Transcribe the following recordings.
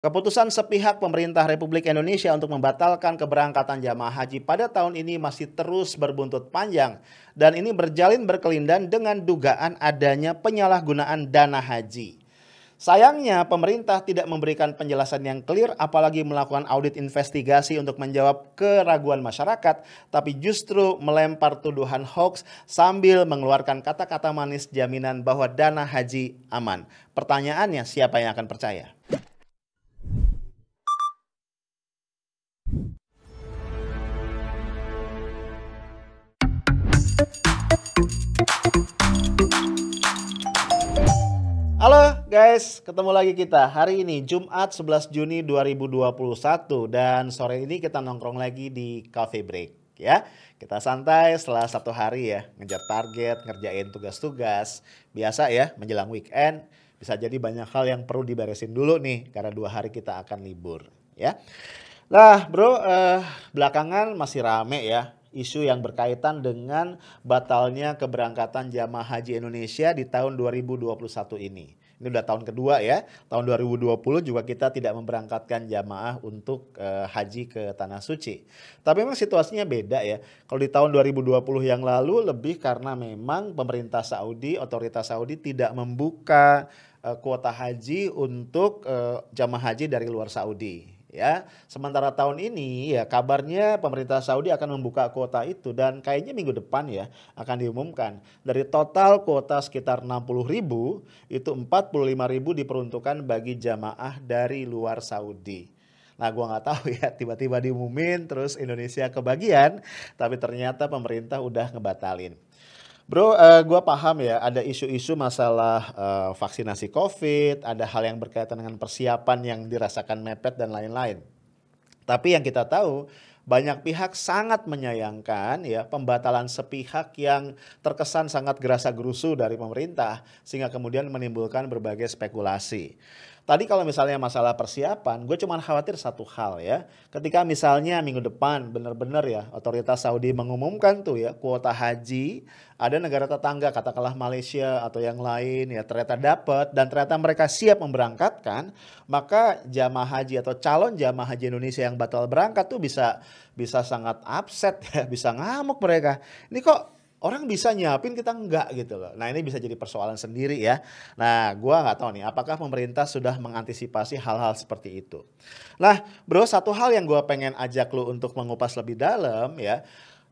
Keputusan sepihak pemerintah Republik Indonesia untuk membatalkan keberangkatan jamaah haji pada tahun ini masih terus berbuntut panjang dan ini berjalin berkelindan dengan dugaan adanya penyalahgunaan dana haji. Sayangnya pemerintah tidak memberikan penjelasan yang clear apalagi melakukan audit investigasi untuk menjawab keraguan masyarakat tapi justru melempar tuduhan hoax sambil mengeluarkan kata-kata manis jaminan bahwa dana haji aman. Pertanyaannya siapa yang akan percaya? Halo guys, ketemu lagi kita hari ini Jumat 11 Juni 2021 dan sore ini kita nongkrong lagi di Cafe Break ya. Kita santai setelah satu hari ya, ngejar target, ngerjain tugas-tugas. Biasa ya, menjelang weekend bisa jadi banyak hal yang perlu diberesin dulu nih karena dua hari kita akan libur ya. Nah bro, eh, belakangan masih rame ya isu yang berkaitan dengan batalnya keberangkatan jamaah haji Indonesia di tahun 2021 ini. Ini udah tahun kedua ya. Tahun 2020 juga kita tidak memberangkatkan jamaah untuk e, haji ke tanah suci. Tapi memang situasinya beda ya. Kalau di tahun 2020 yang lalu lebih karena memang pemerintah Saudi, otoritas Saudi tidak membuka e, kuota haji untuk e, jamaah haji dari luar Saudi ya. Sementara tahun ini ya kabarnya pemerintah Saudi akan membuka kuota itu dan kayaknya minggu depan ya akan diumumkan. Dari total kuota sekitar 60 ribu itu 45 ribu diperuntukkan bagi jamaah dari luar Saudi. Nah gue nggak tahu ya tiba-tiba diumumin terus Indonesia kebagian tapi ternyata pemerintah udah ngebatalin. Bro, uh, eh, gue paham ya ada isu-isu masalah uh, vaksinasi COVID, ada hal yang berkaitan dengan persiapan yang dirasakan mepet dan lain-lain. Tapi yang kita tahu banyak pihak sangat menyayangkan ya pembatalan sepihak yang terkesan sangat gerasa gerusu dari pemerintah sehingga kemudian menimbulkan berbagai spekulasi. Tadi kalau misalnya masalah persiapan, gue cuma khawatir satu hal ya. Ketika misalnya minggu depan benar-benar ya otoritas Saudi mengumumkan tuh ya kuota haji ada negara tetangga katakanlah Malaysia atau yang lain ya ternyata dapat dan ternyata mereka siap memberangkatkan, maka jamaah haji atau calon jamaah haji Indonesia yang batal berangkat tuh bisa bisa sangat upset ya, bisa ngamuk mereka. Ini kok orang bisa nyiapin kita enggak gitu loh. Nah ini bisa jadi persoalan sendiri ya. Nah gue nggak tahu nih apakah pemerintah sudah mengantisipasi hal-hal seperti itu. Nah bro satu hal yang gue pengen ajak lo untuk mengupas lebih dalam ya.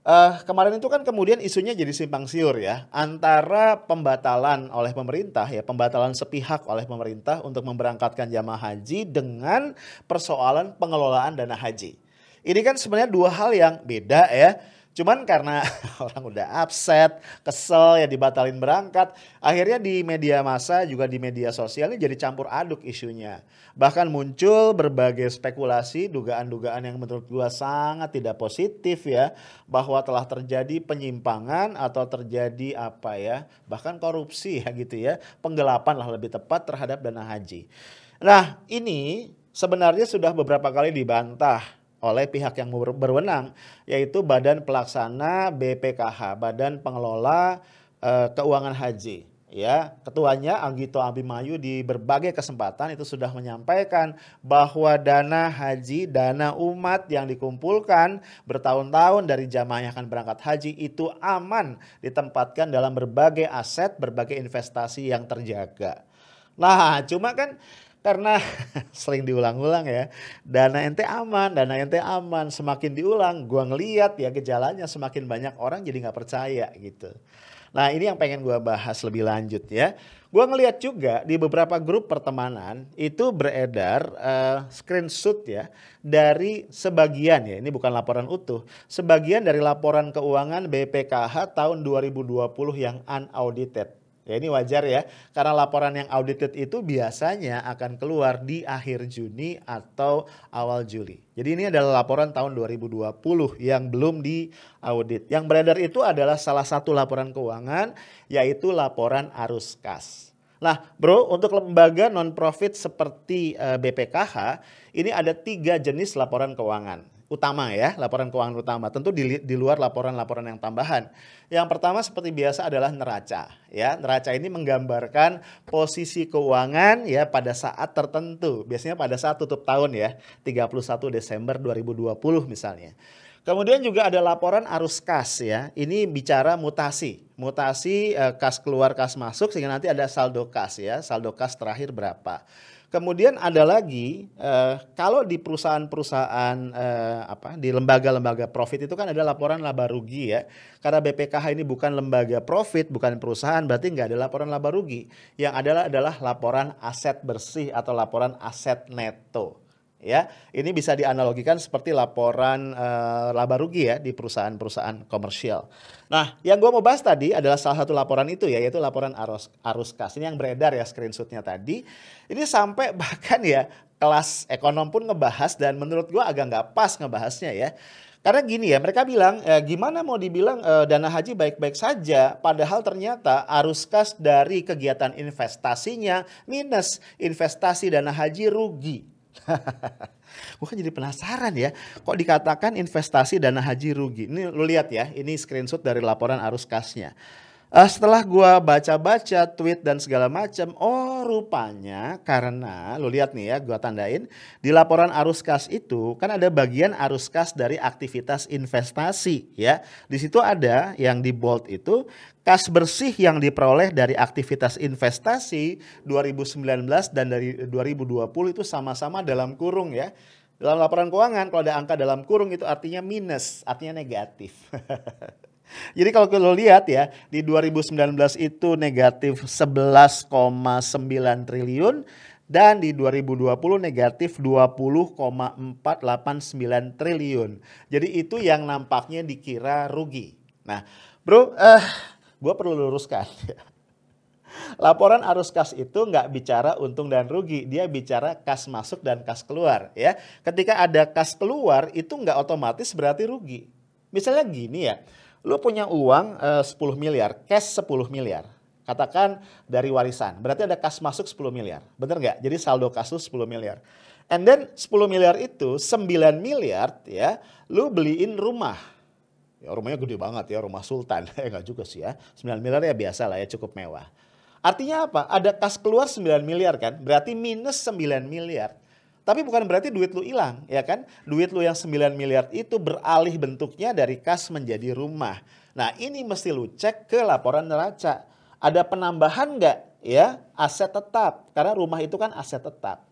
Uh, kemarin itu kan kemudian isunya jadi simpang siur ya antara pembatalan oleh pemerintah ya pembatalan sepihak oleh pemerintah untuk memberangkatkan jamaah haji dengan persoalan pengelolaan dana haji. Ini kan sebenarnya dua hal yang beda ya Cuman karena orang udah upset, kesel ya dibatalin berangkat, akhirnya di media massa juga di media sosial ini jadi campur aduk isunya. Bahkan muncul berbagai spekulasi, dugaan-dugaan yang menurut gua sangat tidak positif ya, bahwa telah terjadi penyimpangan atau terjadi apa ya, bahkan korupsi ya gitu ya, penggelapan lah lebih tepat terhadap dana haji. Nah, ini sebenarnya sudah beberapa kali dibantah oleh pihak yang berwenang yaitu Badan Pelaksana BPKH, Badan Pengelola eh, Keuangan Haji ya. Ketuanya Anggito Abimayu di berbagai kesempatan itu sudah menyampaikan bahwa dana haji, dana umat yang dikumpulkan bertahun-tahun dari jamaah yang akan berangkat haji itu aman ditempatkan dalam berbagai aset, berbagai investasi yang terjaga. Nah, cuma kan karena sering diulang-ulang ya, dana ente aman, dana ente aman. Semakin diulang, gue ngeliat ya gejalanya semakin banyak orang jadi nggak percaya gitu. Nah ini yang pengen gue bahas lebih lanjut ya. Gue ngeliat juga di beberapa grup pertemanan itu beredar uh, screenshot ya dari sebagian ya, ini bukan laporan utuh, sebagian dari laporan keuangan BPKH tahun 2020 yang unaudited. Ya ini wajar ya, karena laporan yang audited itu biasanya akan keluar di akhir Juni atau awal Juli. Jadi ini adalah laporan tahun 2020 yang belum di audit. Yang beredar itu adalah salah satu laporan keuangan yaitu laporan arus kas. Nah, bro, untuk lembaga non-profit seperti BPKH, eh, ini ada tiga jenis laporan keuangan utama ya, laporan keuangan utama. Tentu di, di luar laporan-laporan yang tambahan. Yang pertama seperti biasa adalah neraca ya. Neraca ini menggambarkan posisi keuangan ya pada saat tertentu. Biasanya pada saat tutup tahun ya, 31 Desember 2020 misalnya. Kemudian juga ada laporan arus kas ya. Ini bicara mutasi, mutasi eh, kas keluar kas masuk sehingga nanti ada saldo kas ya, saldo kas terakhir berapa. Kemudian ada lagi eh, kalau di perusahaan-perusahaan eh, apa di lembaga-lembaga profit itu kan ada laporan laba rugi ya. Karena BPKH ini bukan lembaga profit, bukan perusahaan, berarti nggak ada laporan laba rugi. Yang adalah adalah laporan aset bersih atau laporan aset neto ya. Ini bisa dianalogikan seperti laporan uh, laba rugi ya di perusahaan-perusahaan komersial. Nah, yang gue mau bahas tadi adalah salah satu laporan itu ya, yaitu laporan arus arus kas. Ini yang beredar ya screenshotnya tadi. Ini sampai bahkan ya kelas ekonom pun ngebahas dan menurut gue agak nggak pas ngebahasnya ya. Karena gini ya, mereka bilang ya gimana mau dibilang e, dana haji baik-baik saja, padahal ternyata arus kas dari kegiatan investasinya minus investasi dana haji rugi gue kan jadi penasaran ya, kok dikatakan investasi dana haji rugi. Ini lu lihat ya, ini screenshot dari laporan arus kasnya uh, setelah gue baca-baca tweet dan segala macam, oh rupanya karena lo lihat nih ya, gue tandain di laporan arus kas itu kan ada bagian arus kas dari aktivitas investasi ya. Di situ ada yang di bold itu kas bersih yang diperoleh dari aktivitas investasi 2019 dan dari 2020 itu sama-sama dalam kurung ya. Dalam laporan keuangan kalau ada angka dalam kurung itu artinya minus, artinya negatif. Jadi kalau lo lihat ya, di 2019 itu negatif 11,9 triliun dan di 2020 negatif 20,489 triliun. Jadi itu yang nampaknya dikira rugi. Nah, bro, eh, gue perlu luruskan. Laporan arus kas itu nggak bicara untung dan rugi, dia bicara kas masuk dan kas keluar. Ya, ketika ada kas keluar itu nggak otomatis berarti rugi. Misalnya gini ya, lu punya uang eh, uh, 10 miliar, cash 10 miliar. Katakan dari warisan, berarti ada kas masuk 10 miliar. Bener nggak? Jadi saldo kas lu 10 miliar. And then 10 miliar itu 9 miliar ya, lu beliin rumah. Ya, rumahnya gede banget ya, rumah sultan. ya nggak juga sih ya. 9 miliar ya biasa lah ya, cukup mewah. Artinya apa? Ada kas keluar 9 miliar kan? Berarti minus 9 miliar. Tapi bukan berarti duit lu hilang, ya kan? Duit lu yang 9 miliar itu beralih bentuknya dari kas menjadi rumah. Nah ini mesti lu cek ke laporan neraca. Ada penambahan nggak ya aset tetap? Karena rumah itu kan aset tetap.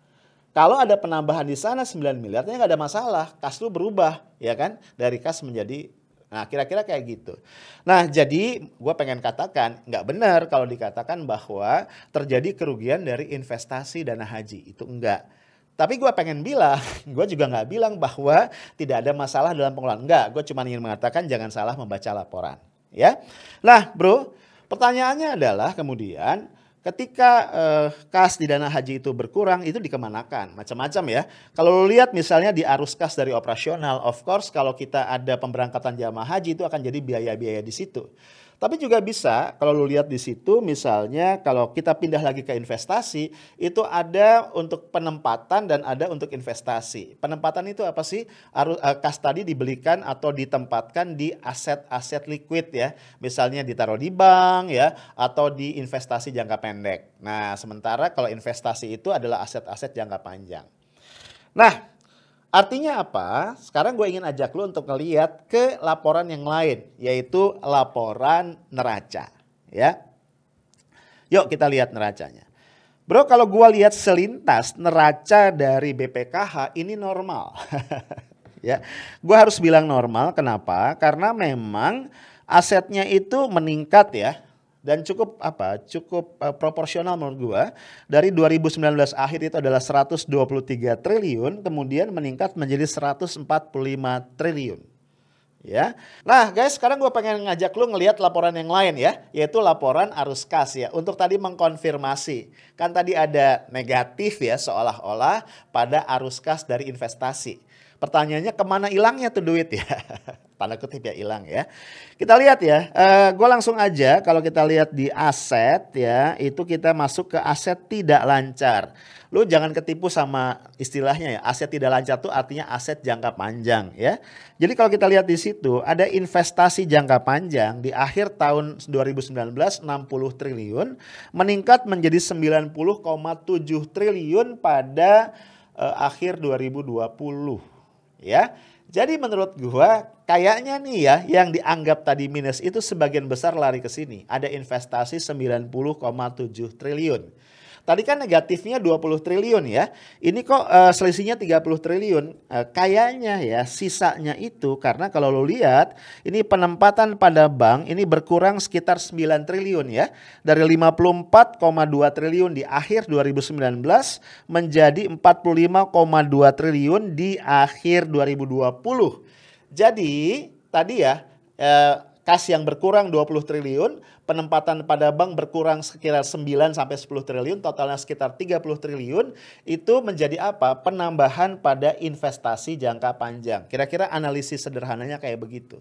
Kalau ada penambahan di sana 9 miliarnya nggak ada masalah. Kas lu berubah, ya kan? Dari kas menjadi Nah, kira-kira kayak gitu. Nah, jadi gue pengen katakan, nggak benar kalau dikatakan bahwa terjadi kerugian dari investasi dana haji. Itu enggak. Tapi gue pengen bilang, gue juga gak bilang bahwa tidak ada masalah dalam pengelolaan. Enggak, gue cuma ingin mengatakan jangan salah membaca laporan. Ya, Nah bro, pertanyaannya adalah kemudian ketika eh, kas di dana haji itu berkurang itu dikemanakan macam-macam ya kalau lo lihat misalnya di arus kas dari operasional of course kalau kita ada pemberangkatan jamaah haji itu akan jadi biaya-biaya di situ tapi juga bisa kalau lu lihat di situ misalnya kalau kita pindah lagi ke investasi itu ada untuk penempatan dan ada untuk investasi. Penempatan itu apa sih? Arus eh, kas tadi dibelikan atau ditempatkan di aset-aset liquid ya. Misalnya ditaruh di bank ya atau di investasi jangka pendek. Nah, sementara kalau investasi itu adalah aset-aset jangka panjang. Nah, Artinya apa? Sekarang gue ingin ajak lu untuk ngeliat ke laporan yang lain, yaitu laporan neraca. Ya, Yuk kita lihat neracanya. Bro, kalau gue lihat selintas neraca dari BPKH ini normal. ya. gue harus bilang normal kenapa? Karena memang asetnya itu meningkat ya dan cukup apa cukup uh, proporsional menurut gua dari 2019 akhir itu adalah 123 triliun kemudian meningkat menjadi 145 triliun ya. Nah guys sekarang gua pengen ngajak lu ngelihat laporan yang lain ya. Yaitu laporan arus kas ya. Untuk tadi mengkonfirmasi. Kan tadi ada negatif ya seolah-olah pada arus kas dari investasi. Pertanyaannya kemana hilangnya tuh duit ya. tanda kutip ya hilang ya. Kita lihat ya, uh, eh, gue langsung aja kalau kita lihat di aset ya, itu kita masuk ke aset tidak lancar. Lu jangan ketipu sama istilahnya ya, aset tidak lancar tuh artinya aset jangka panjang ya. Jadi kalau kita lihat di situ ada investasi jangka panjang di akhir tahun 2019 60 triliun meningkat menjadi 90,7 triliun pada uh, akhir 2020 ya. Jadi menurut gua kayaknya nih ya yang dianggap tadi minus itu sebagian besar lari ke sini. Ada investasi 90,7 triliun. Tadi kan negatifnya 20 triliun ya. Ini kok uh, selisihnya 30 triliun. Uh, kayaknya ya sisanya itu karena kalau lo lihat ini penempatan pada bank ini berkurang sekitar 9 triliun ya. Dari 54,2 triliun di akhir 2019 menjadi 45,2 triliun di akhir 2020. Jadi tadi ya eh, kas yang berkurang 20 triliun, penempatan pada bank berkurang sekitar 9 sampai 10 triliun, totalnya sekitar 30 triliun, itu menjadi apa? Penambahan pada investasi jangka panjang. Kira-kira analisis sederhananya kayak begitu.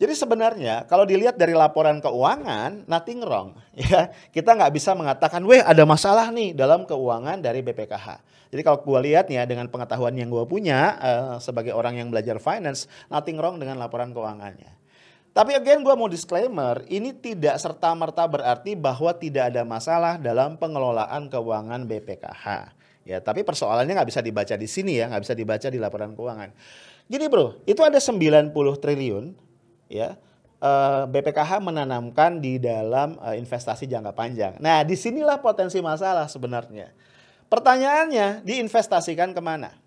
Jadi sebenarnya kalau dilihat dari laporan keuangan, nothing wrong. Ya, kita nggak bisa mengatakan, weh ada masalah nih dalam keuangan dari BPKH. Jadi kalau gue lihat ya dengan pengetahuan yang gue punya uh, sebagai orang yang belajar finance, nothing wrong dengan laporan keuangannya. Tapi again gue mau disclaimer, ini tidak serta-merta berarti bahwa tidak ada masalah dalam pengelolaan keuangan BPKH. Ya, tapi persoalannya nggak bisa dibaca di sini ya, nggak bisa dibaca di laporan keuangan. Gini bro, itu ada 90 triliun ya BPKH eh, menanamkan di dalam eh, investasi jangka panjang. Nah, disinilah potensi masalah sebenarnya. Pertanyaannya, diinvestasikan kemana?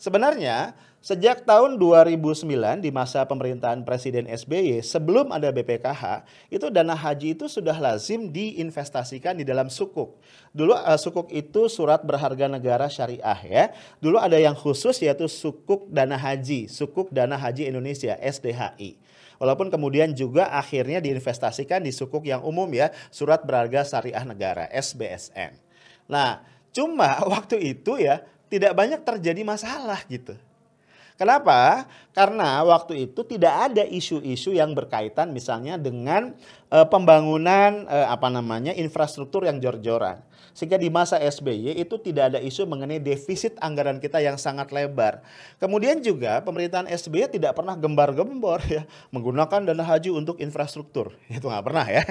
Sebenarnya Sejak tahun 2009 di masa pemerintahan Presiden SBY, sebelum ada BPKH, itu dana haji itu sudah lazim diinvestasikan di dalam sukuk. Dulu uh, sukuk itu surat berharga negara syariah ya. Dulu ada yang khusus yaitu sukuk dana haji, sukuk dana haji Indonesia SDHI. Walaupun kemudian juga akhirnya diinvestasikan di sukuk yang umum ya, surat berharga syariah negara SBSN. Nah, cuma waktu itu ya tidak banyak terjadi masalah gitu. Kenapa? Karena waktu itu tidak ada isu-isu yang berkaitan misalnya dengan e, pembangunan e, apa namanya infrastruktur yang jor-joran. Sehingga di masa SBY itu tidak ada isu mengenai defisit anggaran kita yang sangat lebar. Kemudian juga pemerintahan SBY tidak pernah gembar-gembor ya menggunakan dana haji untuk infrastruktur. Itu nggak pernah ya.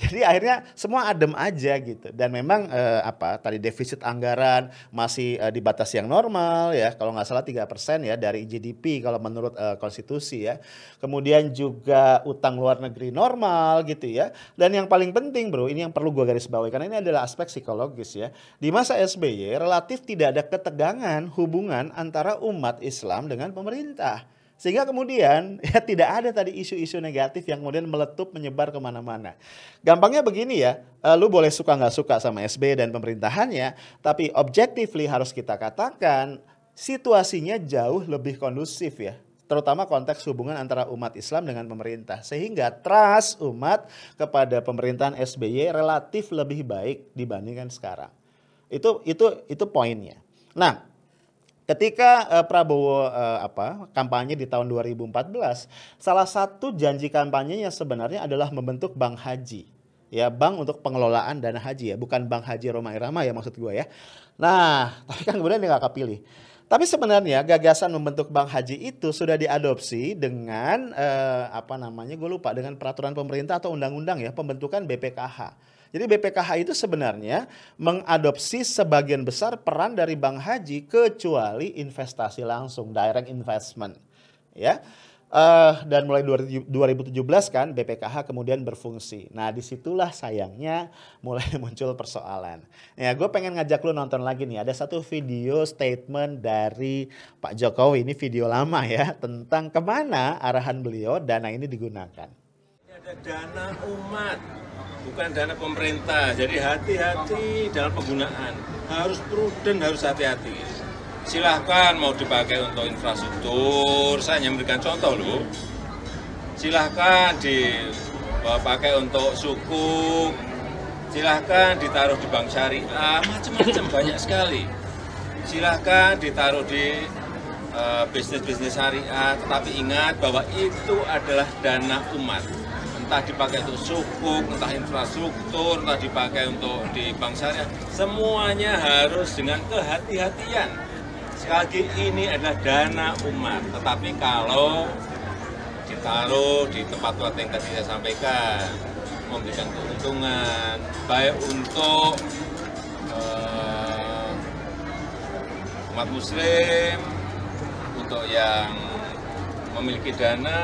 Jadi akhirnya semua adem aja gitu. Dan memang eh, apa tadi defisit anggaran masih eh, di batas yang normal ya. Kalau nggak salah 3% ya dari GDP kalau menurut eh, konstitusi ya. Kemudian juga utang luar negeri normal gitu ya. Dan yang paling penting bro, ini yang perlu gue garis bawahi karena ini adalah aspek psikologi psikologis ya. Di masa SBY relatif tidak ada ketegangan hubungan antara umat Islam dengan pemerintah. Sehingga kemudian ya tidak ada tadi isu-isu negatif yang kemudian meletup menyebar kemana-mana. Gampangnya begini ya, eh, lu boleh suka nggak suka sama SBY dan pemerintahannya, tapi objektifly harus kita katakan situasinya jauh lebih kondusif ya terutama konteks hubungan antara umat Islam dengan pemerintah. Sehingga trust umat kepada pemerintahan SBY relatif lebih baik dibandingkan sekarang. Itu itu itu poinnya. Nah, Ketika uh, Prabowo uh, apa kampanye di tahun 2014, salah satu janji kampanyenya sebenarnya adalah membentuk bank haji. Ya, bank untuk pengelolaan dana haji ya, bukan bank haji Roma Irama ya maksud gue ya. Nah, tapi kan kemudian dia nggak kepilih. Tapi sebenarnya gagasan membentuk bank haji itu sudah diadopsi dengan eh, apa namanya gue lupa dengan peraturan pemerintah atau undang-undang ya pembentukan BPKH. Jadi BPKH itu sebenarnya mengadopsi sebagian besar peran dari bank haji kecuali investasi langsung direct investment ya. Uh, dan mulai 2017 kan BPKH kemudian berfungsi. Nah disitulah sayangnya mulai muncul persoalan. Ya gue pengen ngajak lu nonton lagi nih. Ada satu video statement dari Pak Jokowi. Ini video lama ya tentang kemana arahan beliau dana ini digunakan. Ini ada dana umat, bukan dana pemerintah. Jadi hati-hati dalam penggunaan. Harus prudent, harus hati-hati silahkan mau dipakai untuk infrastruktur, saya hanya memberikan contoh lo, silahkan dipakai eh, untuk suku, silahkan ditaruh di bank syariah, macam-macam banyak sekali. Silahkan ditaruh di bisnis eh, bisnis-bisnis syariah, tetapi ingat bahwa itu adalah dana umat. Entah dipakai untuk suku, entah infrastruktur, entah dipakai untuk di bank syariah, semuanya harus dengan kehati-hatian sekali lagi ini adalah dana umat. Tetapi kalau ditaruh di tempat-tempat yang tadi saya sampaikan, memberikan keuntungan, baik untuk uh, umat muslim, untuk yang memiliki dana,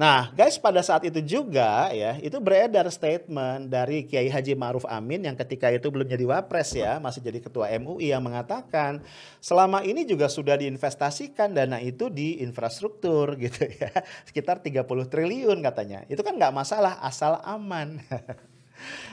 Nah, guys, pada saat itu juga ya, itu beredar statement dari Kiai Haji Ma'ruf Amin yang ketika itu belum jadi wapres ya, masih jadi ketua MUI yang mengatakan selama ini juga sudah diinvestasikan dana itu di infrastruktur gitu ya. Sekitar 30 triliun katanya. Itu kan nggak masalah asal aman.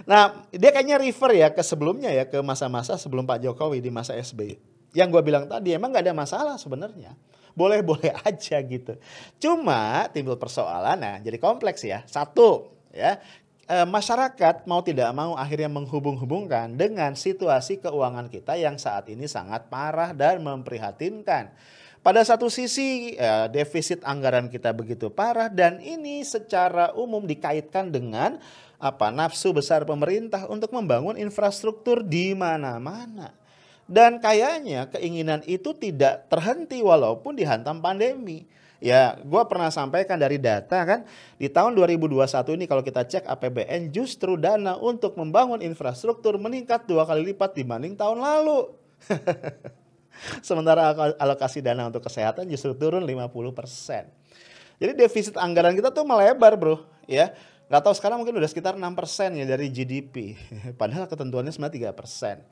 Nah, dia kayaknya refer ya ke sebelumnya ya, ke masa-masa sebelum Pak Jokowi di masa SBY. Yang gue bilang tadi, emang nggak ada masalah sebenarnya boleh-boleh aja gitu. Cuma timbul persoalan, nah jadi kompleks ya. Satu, ya eh, masyarakat mau tidak mau akhirnya menghubung-hubungkan dengan situasi keuangan kita yang saat ini sangat parah dan memprihatinkan. Pada satu sisi e, defisit anggaran kita begitu parah dan ini secara umum dikaitkan dengan apa nafsu besar pemerintah untuk membangun infrastruktur di mana-mana. Dan kayaknya keinginan itu tidak terhenti walaupun dihantam pandemi. Ya, gue pernah sampaikan dari data kan, di tahun 2021 ini kalau kita cek APBN justru dana untuk membangun infrastruktur meningkat dua kali lipat dibanding tahun lalu. Sementara alokasi dana untuk kesehatan justru turun 50%. Jadi defisit anggaran kita tuh melebar bro, ya. Gak tau sekarang mungkin udah sekitar 6% ya dari GDP. Padahal ketentuannya sebenarnya 3%.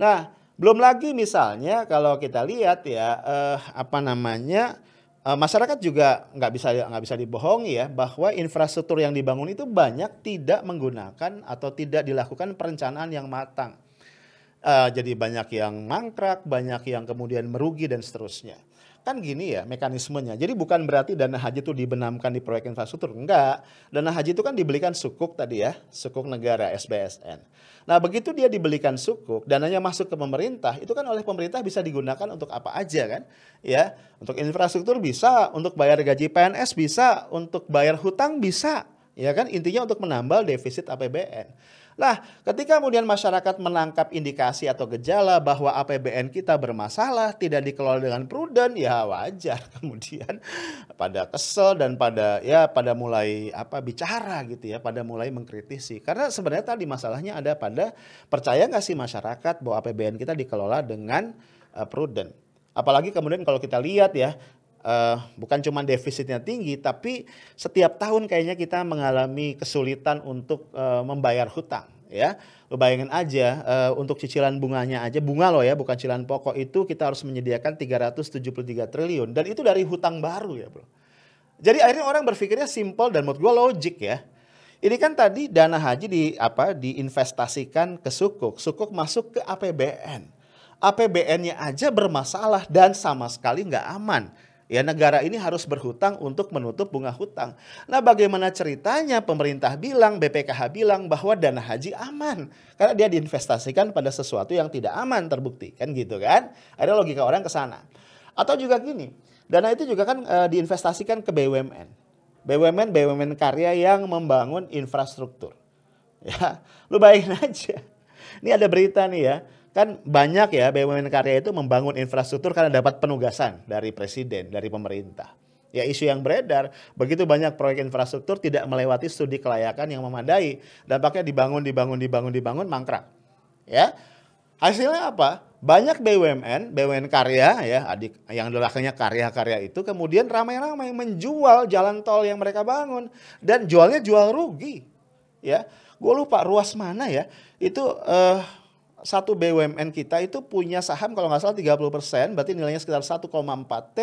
Nah, belum lagi misalnya kalau kita lihat ya eh, apa namanya eh, masyarakat juga nggak bisa nggak bisa dibohongi ya bahwa infrastruktur yang dibangun itu banyak tidak menggunakan atau tidak dilakukan perencanaan yang matang. Eh, jadi banyak yang mangkrak, banyak yang kemudian merugi dan seterusnya kan gini ya mekanismenya. Jadi bukan berarti dana haji itu dibenamkan di proyek infrastruktur. Enggak. Dana haji itu kan dibelikan sukuk tadi ya, sukuk negara SBSN. Nah, begitu dia dibelikan sukuk, dananya masuk ke pemerintah, itu kan oleh pemerintah bisa digunakan untuk apa aja kan? Ya, untuk infrastruktur bisa, untuk bayar gaji PNS bisa, untuk bayar hutang bisa. Ya kan intinya untuk menambal defisit APBN. Nah, ketika kemudian masyarakat menangkap indikasi atau gejala bahwa APBN kita bermasalah, tidak dikelola dengan prudent, ya wajar kemudian pada kesel dan pada ya pada mulai apa bicara gitu ya, pada mulai mengkritisi. Karena sebenarnya tadi masalahnya ada pada percaya nggak sih masyarakat bahwa APBN kita dikelola dengan eh, prudent. Apalagi kemudian kalau kita lihat ya uh, bukan cuma defisitnya tinggi, tapi setiap tahun kayaknya kita mengalami kesulitan untuk uh, membayar hutang. Ya, lo bayangin aja uh, untuk cicilan bunganya aja, bunga lo ya, bukan cicilan pokok itu kita harus menyediakan 373 triliun dan itu dari hutang baru ya bro. Jadi akhirnya orang berpikirnya simple dan menurut gue logik ya. Ini kan tadi dana haji di apa diinvestasikan ke sukuk, sukuk masuk ke APBN. APBN-nya aja bermasalah dan sama sekali nggak aman. Ya negara ini harus berhutang untuk menutup bunga hutang. Nah bagaimana ceritanya pemerintah bilang, BPKH bilang bahwa dana haji aman. Karena dia diinvestasikan pada sesuatu yang tidak aman terbukti. Kan gitu kan. Ada logika orang ke sana. Atau juga gini, dana itu juga kan e, diinvestasikan ke BUMN. BUMN, BUMN karya yang membangun infrastruktur. Ya, lu bayangin aja. Ini ada berita nih ya kan banyak ya BUMN karya itu membangun infrastruktur karena dapat penugasan dari presiden, dari pemerintah. Ya isu yang beredar, begitu banyak proyek infrastruktur tidak melewati studi kelayakan yang memadai. Dampaknya dibangun, dibangun, dibangun, dibangun, mangkrak. Ya, hasilnya apa? Banyak BUMN, BUMN karya ya, adik yang belakangnya karya-karya itu kemudian ramai-ramai menjual jalan tol yang mereka bangun dan jualnya jual rugi. Ya, gue lupa ruas mana ya. Itu eh, satu BUMN kita itu punya saham kalau nggak salah 30%, berarti nilainya sekitar 1,4 T.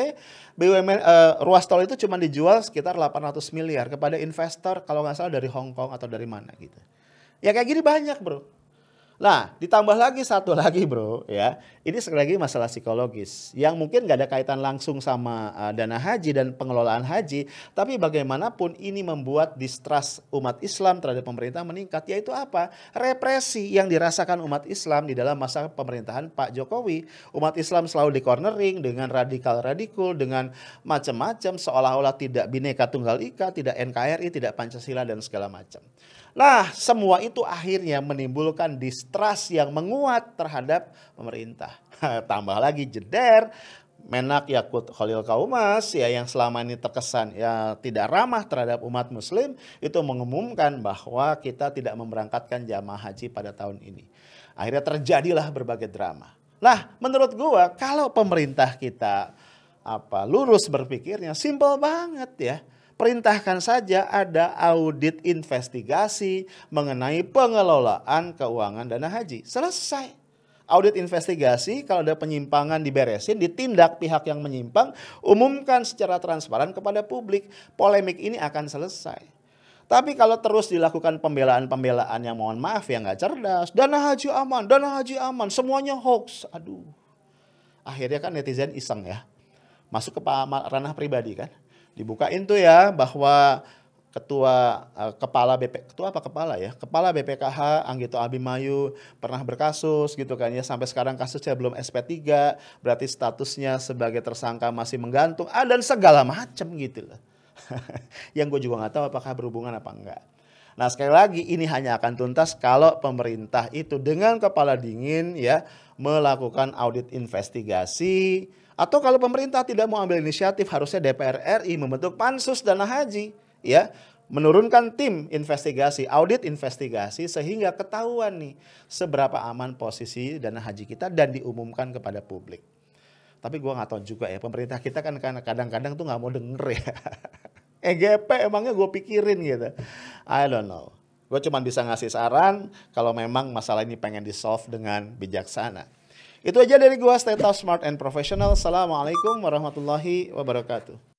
BUMN uh, eh, ruas tol itu cuma dijual sekitar 800 miliar kepada investor kalau nggak salah dari Hong Kong atau dari mana gitu. Ya kayak gini banyak, Bro. Nah, ditambah lagi satu lagi bro, ya. Ini sekali lagi masalah psikologis yang mungkin nggak ada kaitan langsung sama uh, dana haji dan pengelolaan haji, tapi bagaimanapun ini membuat distrust umat Islam terhadap pemerintah meningkat, yaitu apa? Represi yang dirasakan umat Islam di dalam masa pemerintahan Pak Jokowi. Umat Islam selalu di cornering dengan radikal-radikul, dengan macam-macam seolah-olah tidak bineka tunggal ika, tidak NKRI, tidak Pancasila dan segala macam. Nah, semua itu akhirnya menimbulkan distrust yang menguat terhadap pemerintah. Tambah lagi jeder, Menak Yakut Khalil Kaumas ya yang selama ini terkesan ya tidak ramah terhadap umat muslim itu mengumumkan bahwa kita tidak memberangkatkan jamaah haji pada tahun ini. Akhirnya terjadilah berbagai drama. Nah, menurut gua kalau pemerintah kita apa lurus berpikirnya simple banget ya perintahkan saja ada audit investigasi mengenai pengelolaan keuangan dana haji. Selesai. Audit investigasi kalau ada penyimpangan diberesin, ditindak pihak yang menyimpang, umumkan secara transparan kepada publik. Polemik ini akan selesai. Tapi kalau terus dilakukan pembelaan-pembelaan yang mohon maaf ya nggak cerdas, dana haji aman, dana haji aman, semuanya hoax. Aduh, akhirnya kan netizen iseng ya, masuk ke ranah pribadi kan dibukain tuh ya bahwa ketua uh, kepala BP ketua apa kepala ya kepala BPKH Anggito Abimayu pernah berkasus gitu kan ya sampai sekarang kasusnya belum SP3 berarti statusnya sebagai tersangka masih menggantung ah, dan segala macam gitu loh yang gue juga nggak tahu apakah berhubungan apa enggak nah sekali lagi ini hanya akan tuntas kalau pemerintah itu dengan kepala dingin ya melakukan audit investigasi atau kalau pemerintah tidak mau ambil inisiatif, harusnya DPR RI membentuk pansus dana haji, ya, menurunkan tim investigasi, audit investigasi sehingga ketahuan nih seberapa aman posisi dana haji kita dan diumumkan kepada publik. Tapi gue nggak tahu juga ya, pemerintah kita kan, kan kadang-kadang tuh nggak mau denger ya. EGP emangnya gue pikirin gitu. I don't know. Gue cuma bisa ngasih saran kalau memang masalah ini pengen di solve dengan bijaksana. Itu aja dari gua stay tough smart and professional. Assalamualaikum warahmatullahi wabarakatuh.